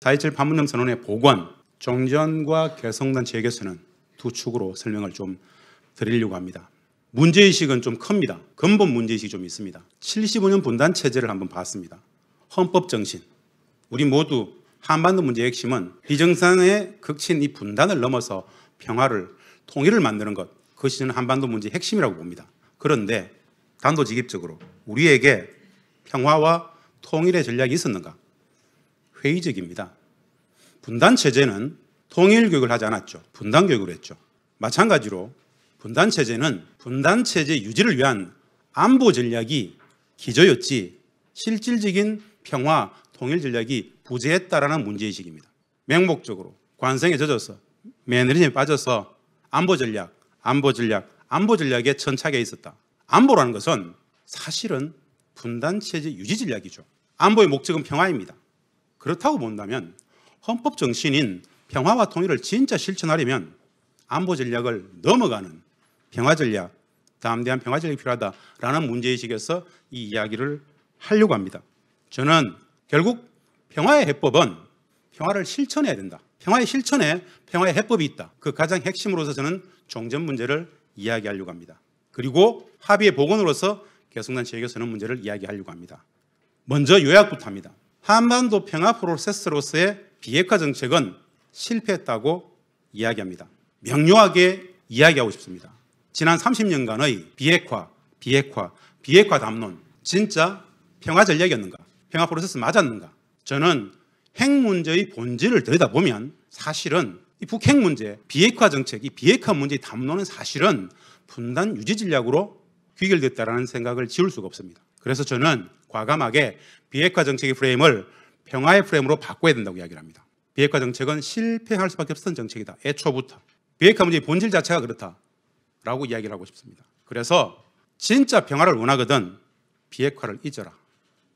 4.27 반문령 선언의 복원, 종전과 개성단체에게서는 두 축으로 설명을 좀 드리려고 합니다. 문제의식은 좀 큽니다. 근본 문제의식이 좀 있습니다. 75년 분단체제를 한번 봤습니다. 헌법정신. 우리 모두 한반도 문제의 핵심은 비정상의 극친 이 분단을 넘어서 평화를, 통일을 만드는 것. 그것이 저는 한반도 문제의 핵심이라고 봅니다. 그런데 단도직입적으로 우리에게 평화와 통일의 전략이 있었는가? 회의적입니다. 분단 체제는 통일 교육을 하지 않았죠. 분단 교육을 했죠. 마찬가지로 분단 체제는 분단 체제 유지를 위한 안보 전략이 기저였지 실질적인 평화 통일 전략이 부재했다라는 문제의식입니다. 맹목적으로 관성에 젖어서 매너리즘에 빠져서 안보 전략, 안보 전략, 안보 전략에 천착해 있었다. 안보라는 것은 사실은 분단 체제 유지 전략이죠. 안보의 목적은 평화입니다. 그렇다고 본다면 헌법 정신인 평화와 통일을 진짜 실천하려면 안보 전략을 넘어가는 평화 전략, 담대한 평화 전략이 필요하다라는 문제의식에서 이 이야기를 하려고 합니다. 저는 결국 평화의 해법은 평화를 실천해야 된다. 평화의 실천에 평화의 해법이 있다. 그 가장 핵심으로서 저는 종전 문제를 이야기하려고 합니다. 그리고 합의의 복원으로서 개성난 지역에 서는 문제를 이야기하려고 합니다. 먼저 요약부터 합니다. 한반도 평화 프로세스로서의 비핵화 정책은 실패했다고 이야기합니다. 명료하게 이야기하고 싶습니다. 지난 30년간의 비핵화, 비핵화, 비핵화 담론 진짜 평화 전략이었는가? 평화 프로세스 맞았는가? 저는 핵 문제의 본질을 들여다보면 사실은 이 북핵 문제, 비핵화 정책, 이 비핵화 문제의 담론은 사실은 분단 유지 전략으로 귀결됐다라는 생각을 지울 수가 없습니다. 그래서 저는 과감하게 비핵화 정책의 프레임을 평화의 프레임으로 바꿔야 된다고 이야기를 합니다. 비핵화 정책은 실패할 수밖에 없었던 정책이다. 애초부터. 비핵화 문제의 본질 자체가 그렇다라고 이야기를 하고 싶습니다. 그래서 진짜 평화를 원하거든 비핵화를 잊어라.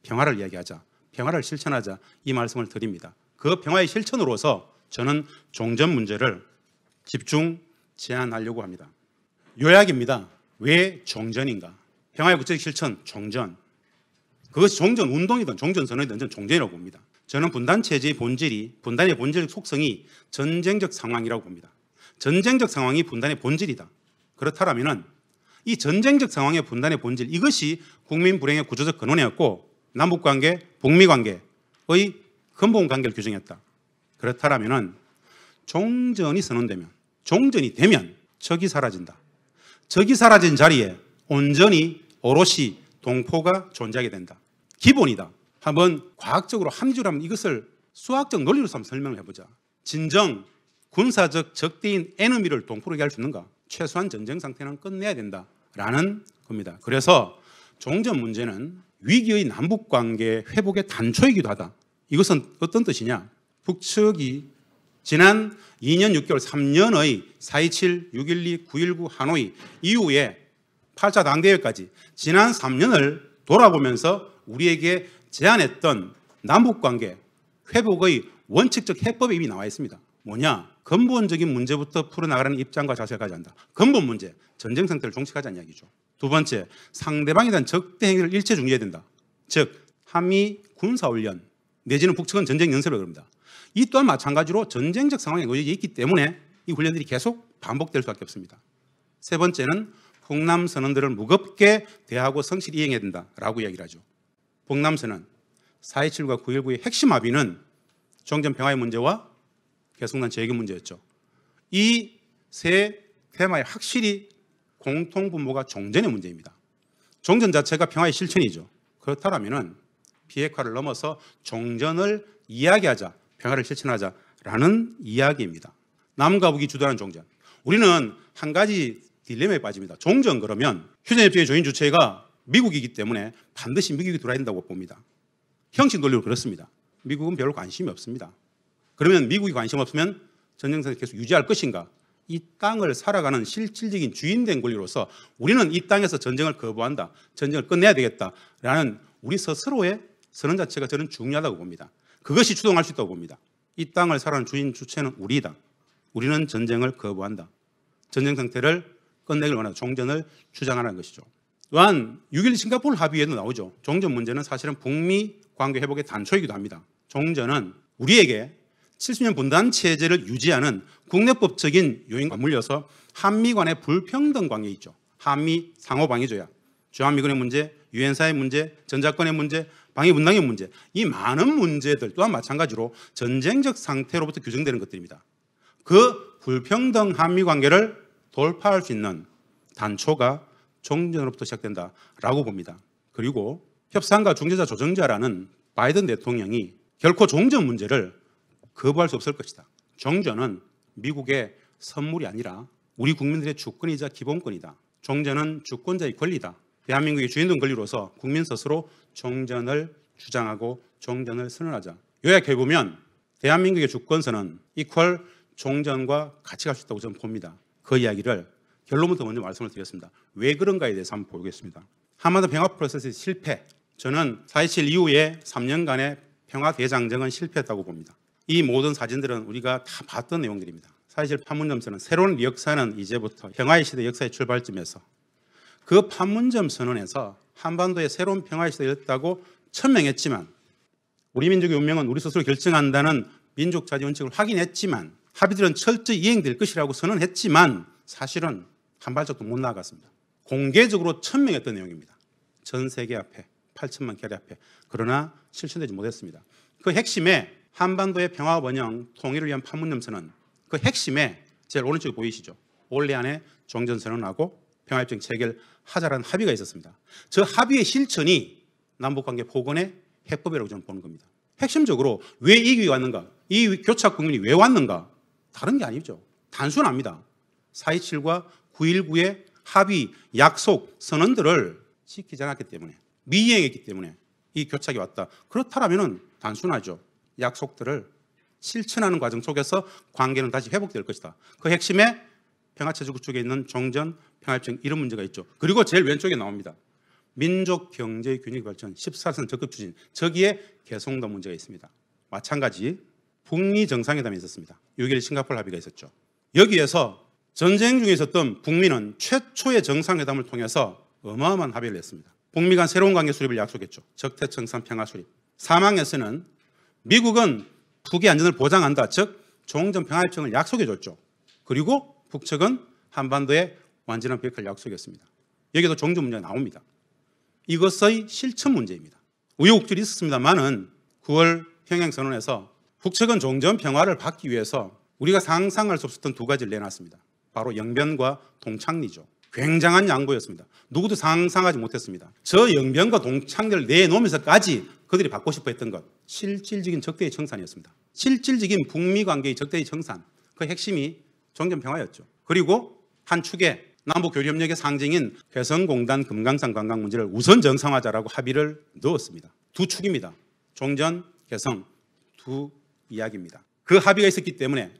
평화를 이야기하자. 평화를 실천하자. 이 말씀을 드립니다. 그 평화의 실천으로서 저는 종전 문제를 집중 제안하려고 합니다. 요약입니다. 왜 종전인가? 평화의 국제적 실천, 종전. 그것이 종전 운동이든 종전 선언이든 종전이라고 봅니다. 저는 분단 체제의 본질이 분단의 본질적 속성이 전쟁적 상황이라고 봅니다. 전쟁적 상황이 분단의 본질이다. 그렇다면이 전쟁적 상황의 분단의 본질 이것이 국민 불행의 구조적 근원이었고 남북 관계, 북미 관계의 근본 관계를 규정했다. 그렇다면 종전이 선언되면 종전이 되면 적이 사라진다. 적이 사라진 자리에 온전히 오롯이 동포가 존재하게 된다. 기본이다. 한번 과학적으로 합리적으로 한번 이것을 수학적 논리로서 한번 설명을 해보자. 진정 군사적 적대인 에너미를 동포로 얘기할 수 있는가? 최소한 전쟁 상태는 끝내야 된다라는 겁니다. 그래서 종전 문제는 위기의 남북 관계 회복의 단초이기도 하다. 이것은 어떤 뜻이냐? 북측이 지난 2년 6개월, 3년의 4.27, 6.12, 9.19 하노이 이후에 8차 당대회까지 지난 3년을 돌아보면서 우리에게 제안했던 남북관계 회복의 원칙적 해법이 이미 나와 있습니다. 뭐냐? 근본적인 문제부터 풀어나가는 입장과 자세를 가져야 한다. 근본 문제, 전쟁 상태를 종식하자는 이야기죠. 두 번째, 상대방에 대한 적대 행위를 일체 중지해야 된다. 즉, 한미 군사훈련 내지는 북측은 전쟁 연습이그럽니다이 또한 마찬가지로 전쟁적 상황에 놓여져 있기 때문에 이 훈련들이 계속 반복될 수밖에 없습니다. 세 번째는 북남 선언들을 무겁게 대하고 성실히 이행해야 된다라고 이야기를 하죠. 북남 선언 4.27과 9.19의 핵심 합의는 종전 평화의 문제와 개성난 재개 문제였죠. 이 세 테마에 확실히 공통 분모가 종전의 문제입니다. 종전 자체가 평화의 실천이죠. 그렇다면 비핵화를 넘어서 종전을 이야기하자, 평화를 실천하자라는 이야기입니다. 남과 북이 주도하는 종전. 우리는 한 가지 딜레마에 빠집니다. 종전 그러면 휴전협정의 조인 주체가 미국이기 때문에 반드시 미국이 들어야 된다고 봅니다. 형식 논리로 그렇습니다. 미국은 별로 관심이 없습니다. 그러면 미국이 관심 없으면 전쟁선을 계속 유지할 것인가? 이 땅을 살아가는 실질적인 주인된 권리로서 우리는 이 땅에서 전쟁을 거부한다. 전쟁을 끝내야 되겠다라는 우리 스스로의 선언 자체가 저는 중요하다고 봅니다. 그것이 추동할 수 있다고 봅니다. 이 땅을 살아가는 주인 주체는 우리다. 우리는 전쟁을 거부한다. 전쟁 상태를 끝내기를 원하는 종전을 주장하는 것이죠. 또한 6일 싱가포르 합의에도 나오죠. 종전 문제는 사실은 북미 관계 회복의 단초이기도 합니다. 종전은 우리에게 70년 분단 체제를 유지하는 국내법적인 요인과 물려서 한미 간의 불평등 관계 있죠. 한미 상호 방위 조약, 주한미 군의 문제, 유엔사의 문제, 전자권의 문제, 방위 분담의 문제 이 많은 문제들 또한 마찬가지로 전쟁적 상태로부터 규정되는 것들입니다. 그 불평등 한미 관계를 돌파할 수 있는 단초가 종전으로부터 시작된다라고 봅니다. 그리고 협상과 중재자 조정자라는 바이든 대통령이 결코 종전 문제를 거부할 수 없을 것이다. 종전은 미국의 선물이 아니라 우리 국민들의 주권이자 기본권이다. 종전은 주권자의 권리다. 대한민국의 주인된 권리로서 국민 스스로 종전을 주장하고 종전을 선언하자. 요약해보면 대한민국의 주권선언 이퀄 종전과 같이 갈 수 있다고 저는 봅니다. 그 이야기를 결론부터 먼저 말씀을 드렸습니다. 왜 그런가에 대해서 한번 보겠습니다. 하마드 평화 프로세스의 실패. 저는 4.27 이후에 3년간의 평화 대장정은 실패했다고 봅니다. 이 모든 사진들은 우리가 다 봤던 내용들입니다. 사실 판문점선은 새로운 역사는 이제부터 평화의 시대 역사의 출발점에서 그 판문점 선언에서 한반도에 새로운 평화의 시대였다고 천명했지만 우리 민족의 운명은 우리 스스로 결정한다는 민족 자지 원칙을 확인했지만 합의들은 철저히 이행될 것이라고 선언했지만 사실은 한 발짝도 못 나아갔습니다. 공개적으로 천명했던 내용입니다. 전 세계 앞에 8천만 캐리 앞에 그러나 실천되지 못했습니다. 그 핵심에 한반도의 평화와 번영, 통일을 위한 판문점선언 그 핵심에 제일 오른쪽에 보이시죠? 올해 안에 종전선언하고 평화협정 체결하자라는 합의가 있었습니다. 저 합의의 실천이 남북관계 복원의 해법이라고 저는 보는 겁니다. 핵심적으로 왜 이익이 왔는가? 이 교착 국민이 왜 왔는가? 다른 게 아니죠. 단순합니다. 4.27과 9.19의 합의, 약속, 선언들을 지키지 않았기 때문에 미행했기 때문에 이 교착이 왔다. 그렇다면 단순하죠. 약속들을 실천하는 과정 속에서 관계는 다시 회복될 것이다. 그 핵심에 평화체제구 쪽에 있는 종전, 평화협정 이런 문제가 있죠. 그리고 제일 왼쪽에 나옵니다. 민족 경제 균형 발전 14선 적극 추진 저기에 개성도 문제가 있습니다. 마찬가지 북미 정상회담이 있었습니다. 6일 싱가포르 합의가 있었죠. 여기에서 전쟁 중에 있었던 북미는 최초의 정상회담을 통해서 어마어마한 합의를 했습니다. 북미 간 새로운 관계 수립을 약속했죠. 적대청산 평화 수립. 사망에서는 미국은 북의 안전을 보장한다. 즉 종전 평화협정을 약속해줬죠. 그리고 북측은 한반도의 완전한 비핵화를 약속했습니다. 여기도 종전 문제가 나옵니다. 이것의 실천 문제입니다. 우여곡절이 있었습니다만은 9월 평양선언에서 북측은 종전 평화를 받기 위해서 우리가 상상할 수 없었던 두 가지를 내놨습니다. 바로 영변과 동창리죠. 굉장한 양보였습니다. 누구도 상상하지 못했습니다. 저 영변과 동창리를 내놓으면서까지 그들이 받고 싶어 했던 것, 실질적인 적대의 청산이었습니다. 실질적인 북미 관계의 적대의 청산, 그 핵심이 종전 평화였죠. 그리고 한 축에 남북 교류협력의 상징인 개성공단 금강산 관광 문제를 우선 정상화자라고 합의를 넣었습니다. 두 축입니다. 종전, 개성 두 이야기입니다. 그 합의가 있었기 때문에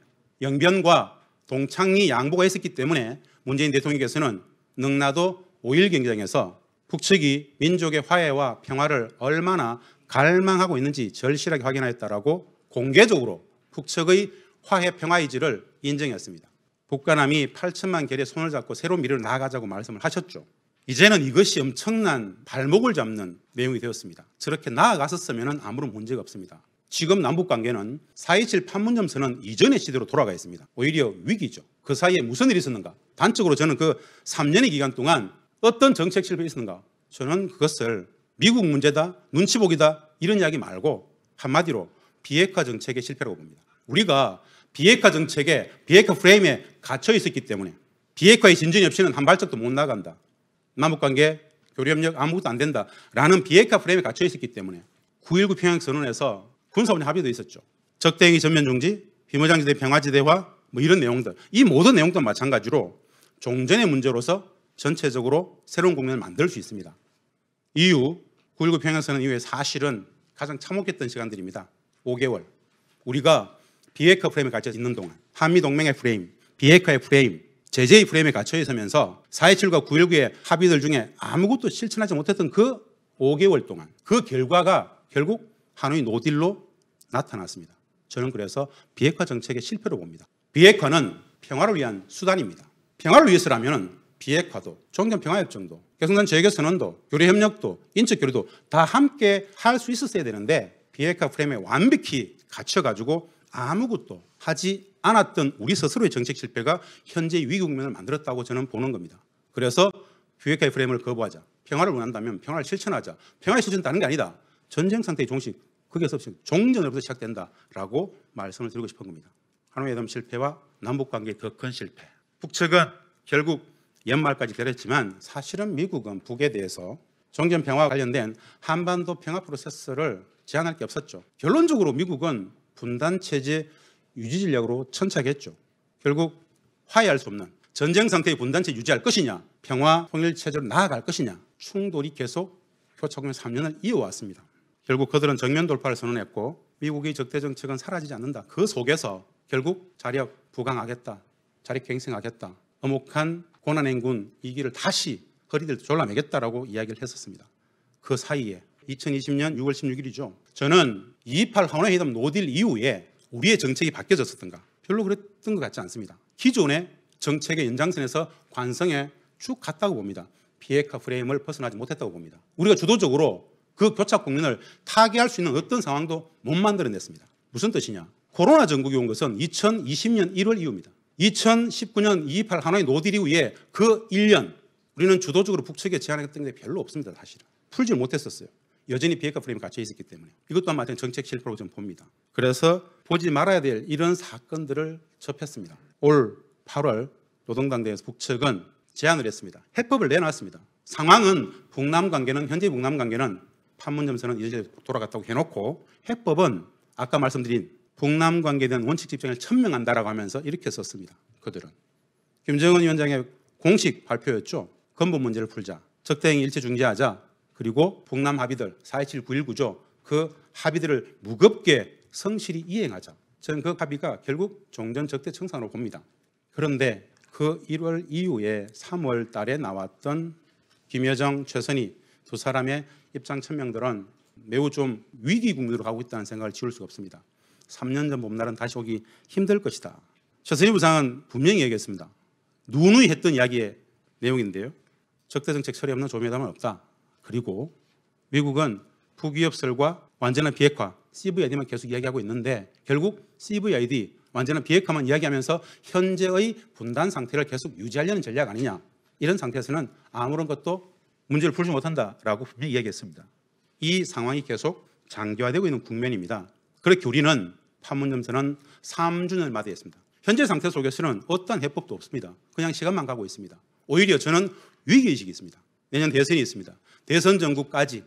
영변과 동창리 양보가 있었기 때문에 문재인 대통령께서는 능라도 5일 경기장에서 북측이 민족의 화해와 평화를 얼마나 갈망하고 있는지 절실하게 확인하였다라고 공개적으로 북측의 화해 평화 의지를 인정했습니다. 북한남이 8천만 개의 손을 잡고 새로운 미래를 나아가자고 말씀을 하셨죠. 이제는 이것이 엄청난 발목을 잡는 내용이 되었습니다. 저렇게 나아갔었으면 아무런 문제가 없습니다. 지금 남북 관계는 4.27 판문점 선언 이전의 시대로 돌아가 있습니다. 오히려 위기죠. 그 사이에 무슨 일이 있었는가? 단적으로 저는 그 3년의 기간 동안 어떤 정책 실패가 있었는가? 저는 그것을 미국 문제다, 눈치 보기다 이런 이야기 말고 한마디로 비핵화 정책의 실패라고 봅니다. 우리가 비핵화 정책에 비핵화 프레임에 갇혀 있었기 때문에 비핵화의 진전이 없이는 한 발짝도 못 나간다. 남북관계 교류협력 아무것도 안 된다라는 비핵화 프레임에 갇혀 있었기 때문에 9.19 평양선언에서 군사원의 합의도 있었죠. 적대행위 전면 중지, 비무장지대 평화지대화 뭐 이런 내용들. 이 모든 내용도 마찬가지로 종전의 문제로서 전체적으로 새로운 국면을 만들 수 있습니다. 이후 9.19 평양선언 이후에 사실은 가장 참혹했던 시간들입니다. 5개월. 우리가 비핵화 프레임에 갇혀 있는 동안 한미동맹의 프레임, 비핵화의 프레임, 제재의 프레임에 갇혀 있으면서 4.27과 9.19의 합의들 중에 아무것도 실천하지 못했던 그 5개월 동안 그 결과가 결국 하노이 노딜로 나타났습니다. 저는 그래서 비핵화 정책의 실패로 봅니다. 비핵화는 평화를 위한 수단입니다. 평화를 위해서라면 비핵화도, 종전평화협정도, 개성난 재개선언도, 교류협력도, 인적교류도다 함께 할 수 있었어야 되는데 비핵화 프레임에 완벽히 갇혀가지고 아무것도 하지 않았던 우리 스스로의 정책 실패가 현재 위국면을 만들었다고 저는 보는 겁니다. 그래서 비핵화의 프레임을 거부하자. 평화를 원한다면 평화를 실천하자. 평화의 수준 다는게 아니다. 전쟁 상태의 종식, 그게 없이 종전으로부터 시작된다라고 말씀을 드리고 싶은 겁니다. 한노이 회담 실패와 남북 관계의 더큰 실패. 북측은 결국 연말까지 기다렸지만 사실은 미국은 북에 대해서 종전 평화 와 관련된 한반도 평화 프로세스를 제한할 게 없었죠. 결론적으로 미국은 분단 체제 유지 전략으로 천착했죠. 결국 화해할 수 없는 전쟁 상태의 분단체 유지할 것이냐, 평화 통일 체제로 나아갈 것이냐, 충돌이 계속 표창군 면 3년을 이어왔습니다. 결국 그들은 정면 돌파를 선언했고 미국의 적대 정책은 사라지지 않는다. 그 속에서 결국 자력 부강하겠다. 자력갱생하겠다 어목한 고난행군 이기를 다시 허리들 졸라매겠다라고 이야기를 했었습니다. 그 사이에 2020년 6월 16일이죠. 저는 228 하노이 회담 노딜 이후에 우리의 정책이 바뀌어졌었던가? 별로 그랬던 것 같지 않습니다. 기존의 정책의 연장선에서 관성에 쭉 갔다고 봅니다. 비핵화 프레임을 벗어나지 못했다고 봅니다. 우리가 주도적으로 그 교착 국면을 타개할 수 있는 어떤 상황도 못 만들어냈습니다. 무슨 뜻이냐? 코로나 전국이 온 것은 2020년 1월 이후입니다. 2019년 228 하노이 노딜 이후에 그 1년 우리는 주도적으로 북측에 제안했던 게 별로 없습니다. 사실은. 풀질 못했었어요. 여전히 비핵화 프레임이 갇혀 있었기 때문에 이것 도한마찬가 정책 실패로 좀 봅니다. 그래서 보지 말아야 될 이런 사건들을 접했습니다. 올 8월 노동당대에서 북측은 제안을 했습니다. 해법을 내놨습니다. 상황은 북남 관계는 현재 북남 관계는 판문점선은 이제 돌아갔다고 해놓고 해법은 아까 말씀드린 북남 관계에 대한 원칙 집정을 천명한다라고 하면서 이렇게 썼습니다. 그들은 김정은 위원장의 공식 발표였죠. 건법 문제를 풀자, 적대행위 일체 중지하자, 그리고 북남 합의들 4.27 9.19조 그 합의들을 무겁게 성실히 이행하자. 저는 그 합의가 결국 종전 적대 청산으로 봅니다. 그런데 그 1월 이후에 3월 달에 나왔던 김여정 최선희 두 사람의 입장 천명들은 매우 좀 위기 국면으로 가고 있다는 생각을 지울 수가 없습니다. 3년 전 봄날은 다시 오기 힘들 것이다. 최세희 부상은 분명히 얘기했습니다. 누누이 했던 이야기의 내용인데요. 적대 정책 처리 없는 조미담은 없다. 그리고 미국은 부기업설과 완전한 비핵화 CVID만 계속 이야기하고 있는데 결국 CVID 완전한 비핵화만 이야기하면서 현재의 분단 상태를 계속 유지하려는 전략 아니냐 이런 상태에서는 아무런 것도 문제를 풀지 못한다라고 분명히 이야기했습니다. 이 상황이 계속 장기화되고 있는 국면입니다. 그렇게 우리는 판문점선언 3주년을 맞이했습니다. 현재 상태 속에서는 어떠 해법도 없습니다. 그냥 시간만 가고 있습니다. 오히려 저는 위기의식이 있습니다. 내년 대선이 있습니다. 대선 전국까지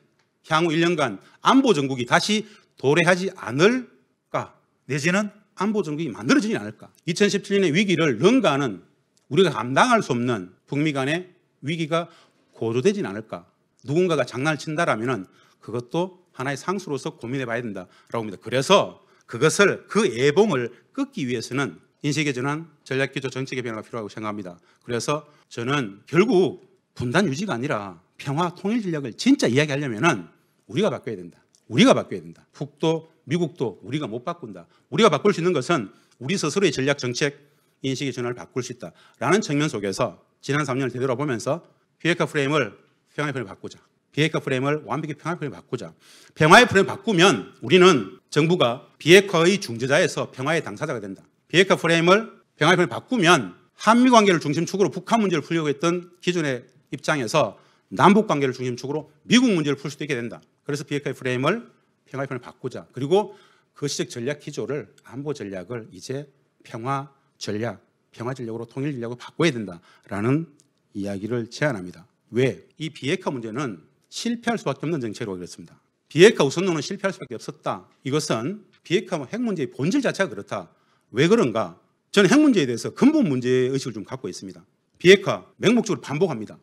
향후 1년간 안보 전국이 다시 도래하지 않을까 내지는 안보 전국이 만들어지지 않을까 2017년의 위기를 능가하는 우리가 감당할 수 없는 북미 간의 위기가 고조되진 않을까. 누군가가 장난을 친다라면은 그것도 하나의 상수로서 고민해 봐야 된다라고 합니다. 그래서 그것을 그 예봉을 끊기 위해서는 인식의 전환, 전략 기조, 정책의 변화가 필요하고 생각합니다. 그래서 저는 결국 분단 유지가 아니라 평화 통일 전략을 진짜 이야기하려면은 우리가 바뀌어야 된다. 우리가 바뀌어야 된다. 북도 미국도 우리가 못 바꾼다. 우리가 바꿀 수 있는 것은 우리 스스로의 전략 정책 인식의 전환을 바꿀 수 있다라는 측면 속에서 지난 3년을 되돌아보면서 비핵화 프레임을 평화의 프레임 바꾸자. 비핵화 프레임을 완벽히 평화의 프레임 바꾸자. 평화의 프레임 바꾸면 우리는 정부가 비핵화의 중재자에서 평화의 당사자가 된다. 비핵화 프레임을 평화의 프레임 바꾸면 한미 관계를 중심축으로 북한 문제를 풀려고 했던 기존의 입장에서 남북 관계를 중심축으로 미국 문제를 풀 수도 있게 된다. 그래서 비핵화의 프레임을 평화의 프레임을 바꾸자. 그리고 그 시적 전략 기조를 안보 전략을 이제 평화 전략, 평화 전략으로 통일 전략으로 바꿔야 된다라는 이야기를 제안합니다. 왜? 이 비핵화 문제는 실패할 수밖에 없는 정책으로 그랬습니다. 비핵화 우선론은 실패할 수밖에 없었다. 이것은 비핵화 뭐 핵 문제의 본질 자체가 그렇다. 왜 그런가? 저는 핵 문제에 대해서 근본 문제 의식을 좀 갖고 있습니다. 비핵화 맹목적으로 반복합니다.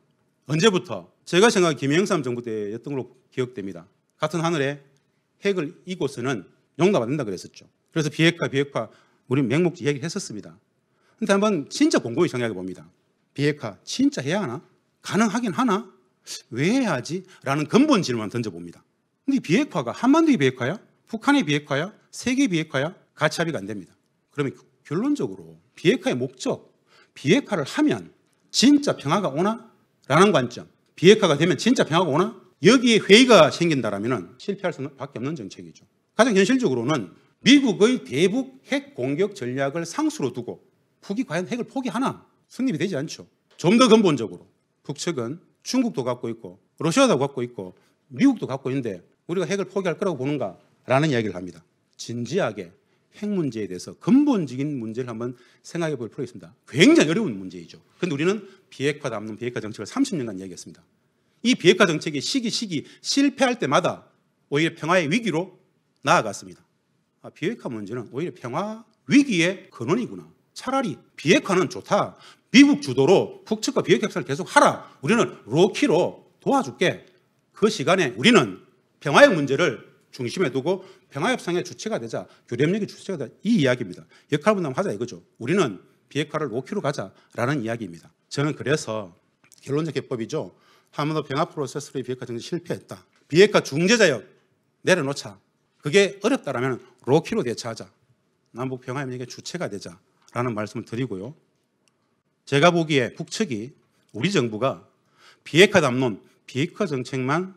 언제부터? 제가 생각한 김영삼 정부 때였던 걸로 기억됩니다. 같은 하늘에 핵을 이고서는 용납 안 된다 그랬었죠. 그래서 비핵화, 비핵화 우리 맹목적 얘기 했었습니다. 근데 한번 진짜 공고히 생각해 봅니다. 비핵화 진짜 해야 하나? 가능하긴 하나? 왜 해야지? 라는 근본 질문을 던져봅니다. 근데 비핵화가 한반도의 비핵화야? 북한의 비핵화야? 세계 비핵화야? 같이 합의가 안 됩니다. 그러면 결론적으로 비핵화의 목적, 비핵화를 하면 진짜 평화가 오나? 라는 관점. 비핵화가 되면 진짜 평화가 오나? 여기에 회의가 생긴다라면 실패할 수밖에 없는 정책이죠. 가장 현실적으로는 미국의 대북 핵 공격 전략을 상수로 두고 북이 과연 핵을 포기하나? 성립이 되지 않죠. 좀 더 근본적으로 북측은 중국도 갖고 있고 러시아도 갖고 있고 미국도 갖고 있는데 우리가 핵을 포기할 거라고 보는가라는 이야기를 합니다. 진지하게 핵 문제에 대해서 근본적인 문제를 한번 생각해 볼 필요가 있습니다. 굉장히 어려운 문제이죠. 그런데 우리는 비핵화 담는 비핵화 정책을 30년간 이야기했습니다. 이 비핵화 정책이 시기 시기 실패할 때마다 오히려 평화의 위기로 나아갔습니다. 아, 비핵화 문제는 오히려 평화 위기의 근원이구나. 차라리 비핵화는 좋다. 미국 주도로 북측과 비핵 협상을 계속 하라. 우리는 로키로 도와줄게. 그 시간에 우리는 평화의 문제를 중심에 두고 평화협상의 주체가 되자 교대협력의 주체가 되자 이 이야기입니다. 역할 분담 하자 이거죠. 우리는 비핵화를 로키로 가자라는 이야기입니다. 저는 그래서 결론적 해법이죠. 한반도 평화 프로세스로의 비핵화 정책 실패했다. 비핵화 중재자역 내려놓자. 그게 어렵다라면 로키로 대처하자. 남북 평화협력의 주체가 되자라는 말씀을 드리고요. 제가 보기에 북측이 우리 정부가 비핵화 담론, 비핵화 정책만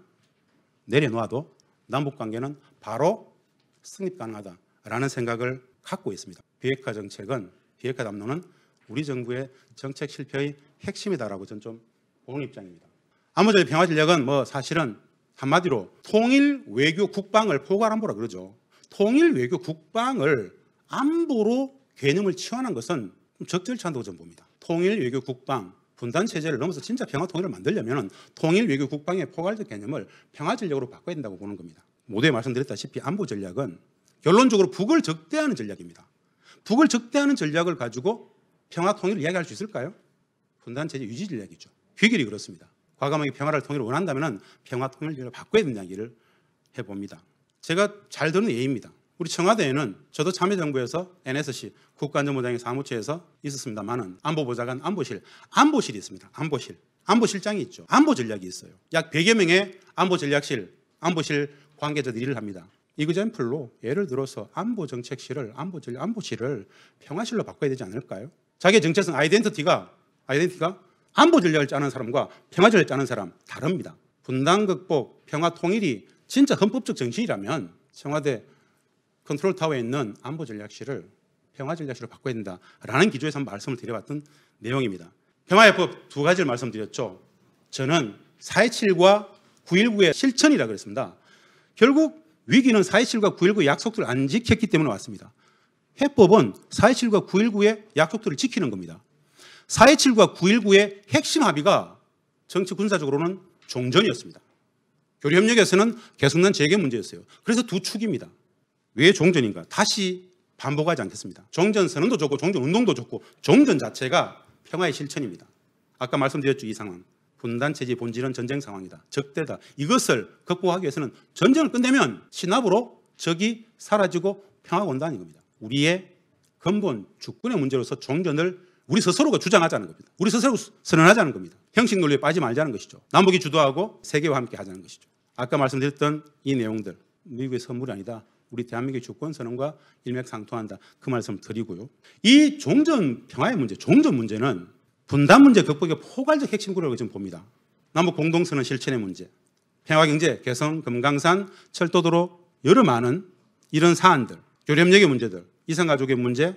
내려놓아도 남북 관계는 바로 승립 가능하다라는 생각을 갖고 있습니다. 비핵화 정책은 비핵화 담론은 우리 정부의 정책 실패의 핵심이다라고 저는 좀 보는 입장입니다. 아무튼 평화 전략은 뭐 사실은 한마디로 통일 외교 국방을 포괄안보라 그러죠. 통일 외교 국방을 안보로 개념을 치환한 것은 적절치 않다고 저는 봅니다. 통일 외교 국방 분단 체제를 넘어서 진짜 평화 통일을 만들려면 통일 외교 국방의 포괄적 개념을 평화 전략으로 바꿔야 된다고 보는 겁니다. 모두에 말씀드렸다시피 안보 전략은 결론적으로 북을 적대하는 전략입니다. 북을 적대하는 전략을 가지고 평화 통일을 이야기할 수 있을까요? 분단 체제 유지 전략이죠. 귀결이 그렇습니다. 과감하게 평화를 통일을 원한다면 평화 통일 을 바꿔야 된다는 얘기를 해봅니다. 제가 잘 듣는 예입니다. 우리 청와대에는 저도 참여정부에서 NSC 국가안전보장의 사무처에서 있었습니다만은 안보보좌관 안보실, 안보실이 있습니다. 안보실. 안보실장이 있죠. 안보전략이 있어요. 약 100여 명의 안보전략실, 안보실 관계자들이 일을 합니다. 이그젠플로 예를 들어서 안보정책실을 안보전 안보실을 평화실로 바꿔야 되지 않을까요? 자기 정체성 아이덴티티가 아이덴티티가 안보 전략을 짜는 사람과 평화 전략을 짜는 사람 다릅니다. 분단 극복, 평화 통일이 진짜 헌법적 정신이라면 청와대 컨트롤 타워에 있는 안보 전략실을 평화 전략실로 바꿔야 된다라는 기조에서 말씀을 드려봤던 내용입니다. 평화협법 두 가지를 말씀드렸죠. 저는 4.27과 9.19의 실천이라 그랬습니다. 결국 위기는 4.27과 9.19의 약속들을 안 지켰기 때문에 왔습니다. 해법은 4.27과 9.19의 약속들을 지키는 겁니다. 4.27과 9.19의 핵심 합의가 정치 군사적으로는 종전이었습니다. 교류협력에서는 계속난 재개 문제였어요. 그래서 두 축입니다. 왜 종전인가? 다시 반복하지 않겠습니다. 종전 선언도 좋고 종전 운동도 좋고 종전 자체가 평화의 실천입니다. 아까 말씀드렸죠 이 상황. 분단 체제 본질은 전쟁 상황이다. 적대다. 이것을 극복하기 위해서는 전쟁을 끝내면 신압으로 적이 사라지고 평화가 온다는 겁니다. 우리의 근본 주권의 문제로서 종전을 우리 스스로가 주장하자는 겁니다. 우리 스스로 선언하자는 겁니다. 형식 논리에 빠지 말자는 것이죠. 남북이 주도하고 세계와 함께 하자는 것이죠. 아까 말씀드렸던 이 내용들 미국의 선물이 아니다. 우리 대한민국의 주권 선언과 일맥상통한다. 그 말씀 드리고요. 이 종전 평화의 문제, 종전 문제는 분단 문제 극복의 포괄적 핵심 구조라고 지금 봅니다. 남북 공동선언 실천의 문제, 평화 경제 개성, 금강산, 철도도로 여러 많은 이런 사안들, 교류협력의 문제들, 이산가족의 문제,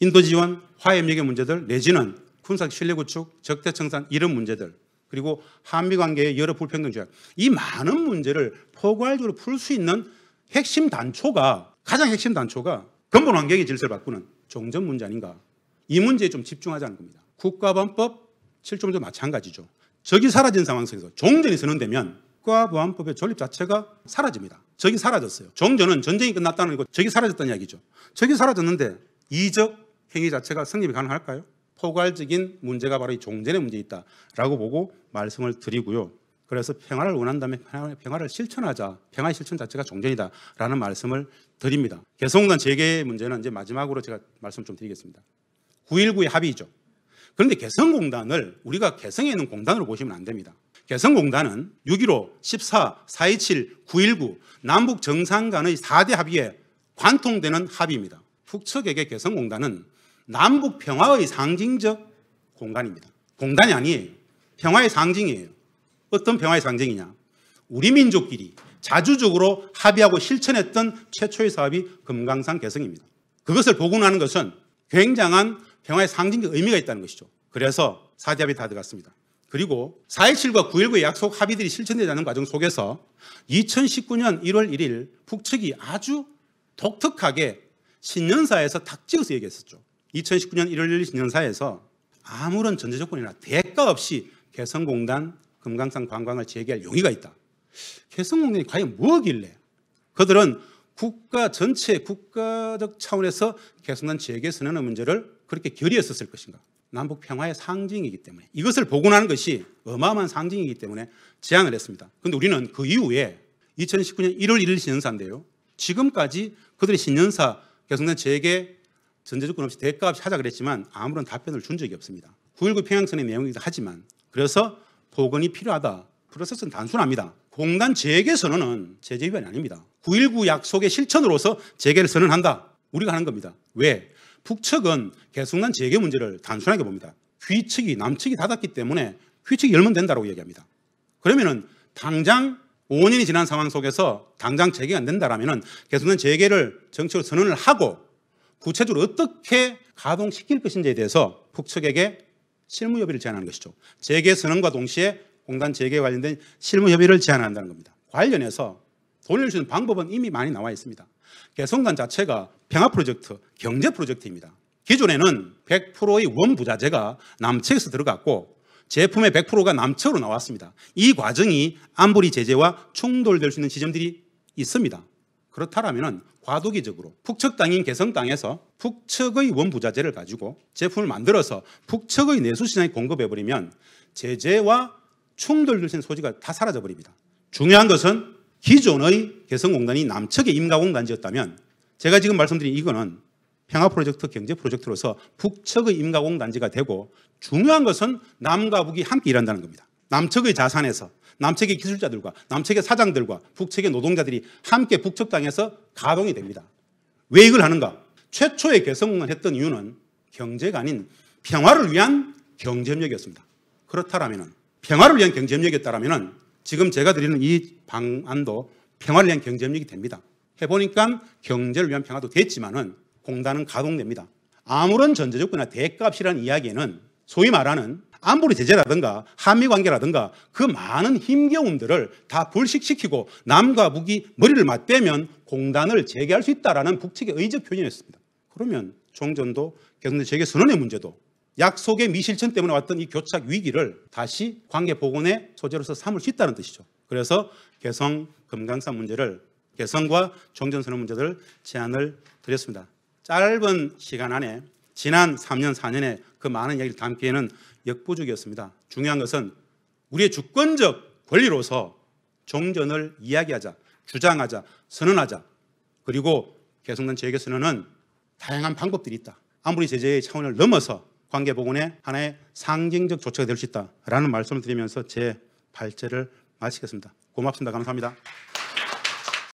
인도 지원, 화해협력의 문제들, 내지는 군사 신뢰 구축, 적대 청산 이런 문제들, 그리고 한미 관계의 여러 불평등 조약 이 많은 문제를 포괄적으로 풀 수 있는 핵심 단초가 가장 핵심 단초가 근본 환경의 질서를 바꾸는 종전 문제 아닌가 이 문제에 좀 집중하자는 겁니다. 국가보안법 7조도 마찬가지죠. 적이 사라진 상황 속에서 종전이 선언되면 국가보안법의 존립 자체가 사라집니다. 적이 사라졌어요. 종전은 전쟁이 끝났다는 거고 적이 사라졌다는 이야기죠. 적이 사라졌는데 이적 행위 자체가 성립이 가능할까요? 포괄적인 문제가 바로 이 종전의 문제 있다라고 보고 말씀을 드리고요. 그래서 평화를 원한다면 평화, 를 실천하자. 평화 의 실천 자체가 종전이다라는 말씀을 드립니다. 개성공단 재개의 문제는 이제 마지막으로 제가 말씀 좀 드리겠습니다. 9.19의 합의죠. 그런데 개성공단을 우리가 개성에 있는 공단으로 보시면 안 됩니다. 개성공단은 6.15, 14, 4.27, 9.19 남북 정상 간의 4대 합의에 관통되는 합의입니다. 북측에게 개성공단은 남북 평화의 상징적 공간입니다. 공단이 아니에요. 평화의 상징이에요. 어떤 평화의 상징이냐? 우리 민족끼리 자주적으로 합의하고 실천했던 최초의 사업이 금강산 개성입니다. 그것을 복원하는 것은 굉장한 평화의 상징적 의미가 있다는 것이죠. 그래서 사대합이 다 들어갔습니다. 그리고 4.17과 9.19의 약속 합의들이 실천되자는 과정 속에서 2019년 1월 1일 북측이 아주 독특하게 신년사에서 탁찍어서 얘기했었죠. 2019년 1월 1일 신년사에서 아무런 전제 조건이나 대가 없이 개성공단 금강산 관광을 재개할 용의가 있다. 개성공단이 과연 무엇길래 그들은 국가 전체 국가적 차원에서 개성단 재개 선언의 문제를 그렇게 결의했었을 것인가. 남북 평화의 상징이기 때문에 이것을 복원하는 것이 어마어마한 상징이기 때문에 제안을 했습니다. 그런데 우리는 그 이후에 2019년 1월 1일 신년사인데요. 지금까지 그들의 신년사 개성단 재개 전제조건 없이 대가 없이 하자 그랬지만 아무런 답변을 준 적이 없습니다. 9.19 평양선의 내용이기도 하지만 그래서 복원이 필요하다. 프로세스는 단순합니다. 공단 재개 선언은 제재 위반이 아닙니다. 9.19 약속의 실천으로서 재개를 선언한다. 우리가 하는 겁니다. 왜? 북측은 계속난 재개 문제를 단순하게 봅니다. 귀측이 남측이 닫았기 때문에 귀측이 열면 된다고 얘기합니다. 그러면은 당장 5년이 지난 상황 속에서 당장 재개가 안 된다라면은 계속난 재개를 정책으로 선언을 하고 구체적으로 어떻게 가동시킬 것인지에 대해서 북측에게 실무 협의를 제안하는 것이죠. 재계 선언과 동시에 공단 재개에 관련된 실무 협의를 제안한다는 겁니다. 관련해서 돈을 주는 방법은 이미 많이 나와 있습니다. 개성단 자체가 평화 프로젝트, 경제 프로젝트입니다. 기존에는 100%의 원부자재가 남측에서 들어갔고 제품의 100%가 남측으로 나왔습니다. 이 과정이 안보리 제재와 충돌될 수 있는 지점들이 있습니다. 그렇다면 과도기적으로 북측 땅인 개성 땅에서 북측의 원부자재를 가지고 제품을 만들어서 북측의 내수시장에 공급해버리면 제재와 충돌될 수 있는 소지가 다 사라져버립니다. 중요한 것은 기존의 개성공단이 남측의 임가공단지였다면 제가 지금 말씀드린 이거는 평화 프로젝트 경제 프로젝트로서 북측의 임가공단지가 되고 중요한 것은 남과 북이 함께 일한다는 겁니다. 남측의 자산에서 남측의 기술자들과 남측의 사장들과 북측의 노동자들이 함께 북측 땅에서 가동이 됩니다. 왜 이걸 하는가? 최초의 개성을 공 했던 이유는 경제가 아닌 평화를 위한 경제협력이었습니다. 그렇다라면 평화를 위한 경제협력이었다면 지금 제가 드리는 이 방안도 평화를 위한 경제협력이 됩니다. 해보니까 경제를 위한 평화도 됐지만은 공단은 가동됩니다. 아무런 전제 조건이나 대값이라는 이야기는 에 소위 말하는 안보리 제재라든가 한미 관계라든가 그 많은 힘겨움들을 다 불식시키고 남과 북이 머리를 맞대면 공단을 재개할 수 있다라는 북측의 의적 표현이었습니다. 그러면 종전도 경제 재개 선언의 문제도 약속의 미실천 때문에 왔던 이 교착 위기를 다시 관계 복원의 소재로서 삼을 수 있다는 뜻이죠. 그래서 개성 금강산 문제를 개성과 종전선언 문제를 제안을 드렸습니다. 짧은 시간 안에 지난 3년 4년에그 많은 이야기를 담기에는 역부족이었습니다. 중요한 것은 우리의 주권적 권리로서 종전을 이야기하자, 주장하자, 선언하자. 그리고 개성단체에 선언은 다양한 방법들이 있다. 아무리 제재의 차원을 넘어서 관계 복원의 하나의 상징적 조치가 될 수 있다라는 말씀을 드리면서 제 발제를 마치겠습니다. 고맙습니다. 감사합니다.